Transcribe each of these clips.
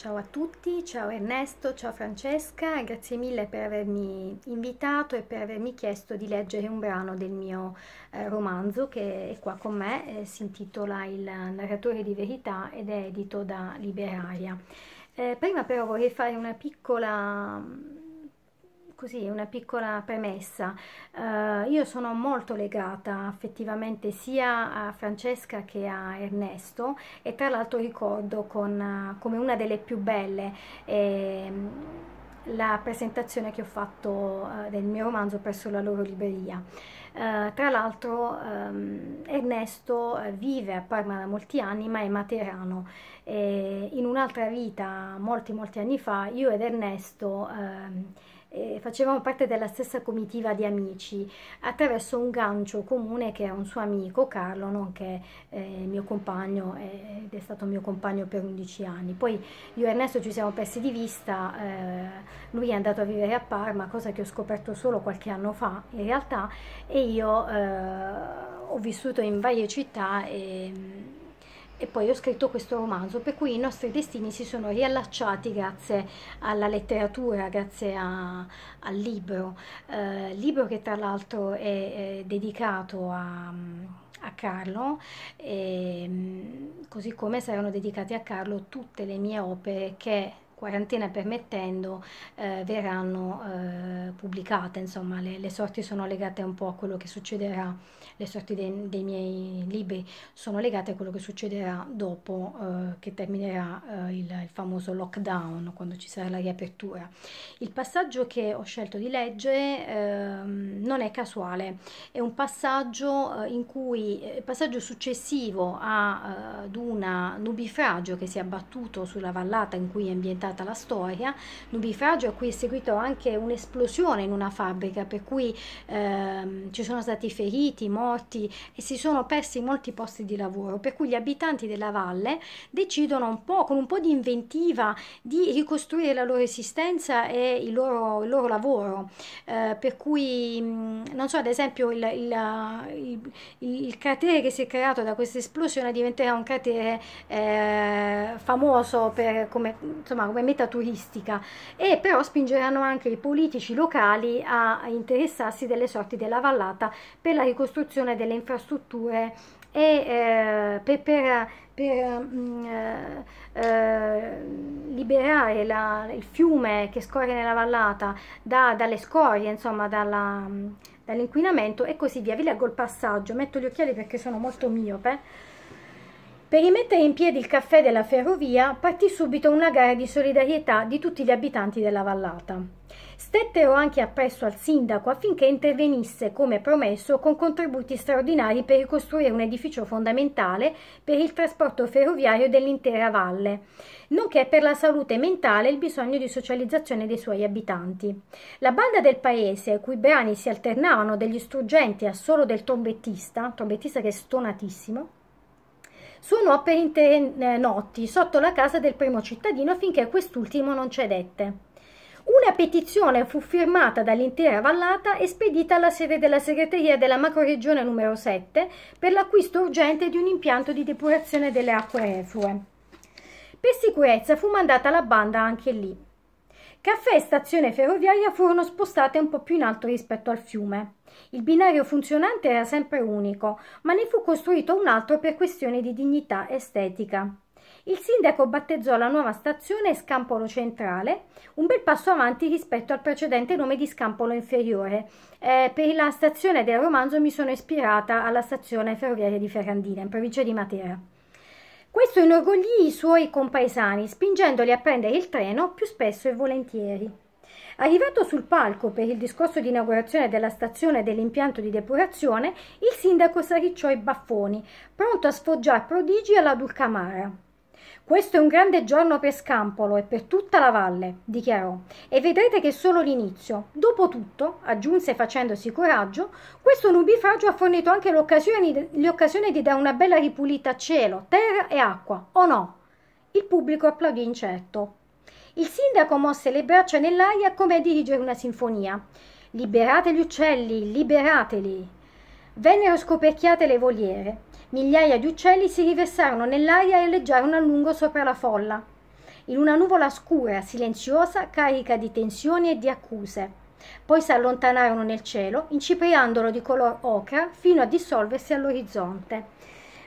Ciao a tutti, ciao Ernesto, ciao Francesca, grazie mille per avermi invitato e per avermi chiesto di leggere un brano del mio eh, romanzo che è qua con me, eh, si intitola Il narratore di verità ed è edito da Liberaria. Eh, prima però vorrei fare una piccola così una piccola premessa. Uh, io sono molto legata effettivamente sia a Francesca che a Ernesto e tra l'altro ricordo con, eh, come una delle più belle eh, la presentazione che ho fatto eh, del mio romanzo presso la loro libreria. Eh, tra l'altro ehm, Ernesto eh, vive a Parma da molti anni ma è materano. E in un'altra vita, molti molti anni fa, io ed Ernesto ehm, eh, facevamo parte della stessa comitiva di amici attraverso un gancio comune che è un suo amico Carlo, nonché eh, mio compagno ed è stato mio compagno per 11 anni. Poi io e Ernesto ci siamo persi di vista, eh, lui è andato a vivere a Parma, cosa che ho scoperto solo qualche anno fa in realtà, e io eh, ho vissuto in varie città e e poi ho scritto questo romanzo, per cui i nostri destini si sono riallacciati grazie alla letteratura, grazie a, al libro, eh, libro che tra l'altro è, è, dedicato a, a Carlo, e, ehm, così come saranno dedicate a Carlo tutte le mie opere che quarantena permettendo, eh, verranno eh, pubblicate, insomma le, le, sorti sono legate un po' a quello che succederà, le sorti de, dei miei libri sono legate a quello che succederà dopo eh, che terminerà eh, il, il, famoso lockdown, quando ci sarà la riapertura. Il passaggio che ho scelto di leggere ehm, non è casuale, è un passaggio eh, in cui, eh, passaggio successivo a, ad un nubifragio che si è abbattuto sulla vallata in cui è ambientata stata la storia, nubifragio a cui è seguito anche un'esplosione in una fabbrica, per cui ehm, ci sono stati feriti, morti e si sono persi molti posti di lavoro, per cui gli abitanti della valle decidono un po', con un po' di inventiva di ricostruire la loro esistenza e il loro, il loro lavoro, eh, per cui non so, ad esempio il, il, il, il cratere che si è creato da questa esplosione diventerà un cratere eh, famoso per, come, insomma, come meta turistica e però spingeranno anche i politici locali a interessarsi delle sorti della vallata per la ricostruzione delle infrastrutture e eh, per, per, per mh, mm, eh, eh, liberare la, il fiume che scorre nella vallata da, dalle scorie, insomma mm, dall'inquinamento e così via. Vi leggo il passaggio, metto gli occhiali perché sono molto miope. Per rimettere in piedi il caffè della ferrovia partì subito una gara di solidarietà di tutti gli abitanti della vallata. Stettero anche appresso al sindaco affinché intervenisse, come promesso, con contributi straordinari per ricostruire un edificio fondamentale per il trasporto ferroviario dell'intera valle, nonché per la salute mentale e il bisogno di socializzazione dei suoi abitanti. La banda del paese, ai cui brani si alternavano degli struggenti al solo del trombettista, trombettista che è stonatissimo, Suonò per intere eh, notti sotto la casa del primo cittadino finché quest'ultimo non cedette. Una petizione fu firmata dall'intera vallata e spedita alla sede della segreteria della macroregione numero 7 per l'acquisto urgente di un impianto di depurazione delle acque reflue. Per sicurezza fu mandata la banda anche lì. Caffè e stazione ferroviaria furono spostate un po' più in alto rispetto al fiume. Il binario funzionante era sempre unico, ma ne fu costruito un altro per questioni di dignità estetica. Il sindaco battezzò la nuova stazione Scampolo Centrale, un bel passo avanti rispetto al precedente nome di Scampolo Inferiore. Eh, per la stazione del romanzo mi sono ispirata alla stazione ferroviaria di Ferrandina, in provincia di Matera. Questo inorgoglì i suoi compaesani, spingendoli a prendere il treno più spesso e volentieri. Arrivato sul palco per il discorso di inaugurazione della stazione dell'impianto di depurazione, il sindaco sarricciò i baffoni, pronto a sfoggiare prodigi alla Dulcamara. Questo è un grande giorno per Scampolo e per tutta la valle, dichiarò, e vedrete che è solo l'inizio. Dopotutto, aggiunse facendosi coraggio, questo nubifragio ha fornito anche l'occasione, l'occasione di dare una bella ripulita a cielo, terra e acqua, o no? Il pubblico applaudì incerto. Il sindaco mosse le braccia nell'aria come a dirigere una sinfonia. Liberate gli uccelli, liberateli! Vennero scoperchiate le voliere, Migliaia di uccelli si riversarono nell'aria e alleggiarono a lungo sopra la folla, in una nuvola scura, silenziosa, carica di tensioni e di accuse. Poi si allontanarono nel cielo, incipriandolo di color ocra fino a dissolversi all'orizzonte.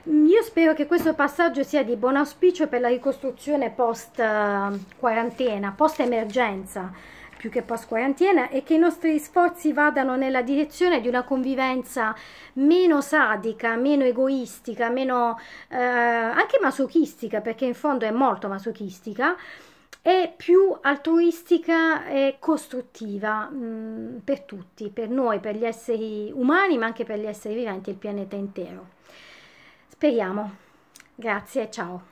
Mm, io spero che questo passaggio sia di buon auspicio per la ricostruzione post eh, quarantena, post emergenza più che post quarantena e che i nostri sforzi vadano nella direzione di una convivenza meno sadica, meno egoistica, meno eh, anche masochistica, perché in fondo è molto masochistica e più altruistica e costruttiva mh, mm, per tutti, per noi, per gli esseri umani, ma anche per gli esseri viventi e il pianeta intero. Speriamo. Grazie, ciao.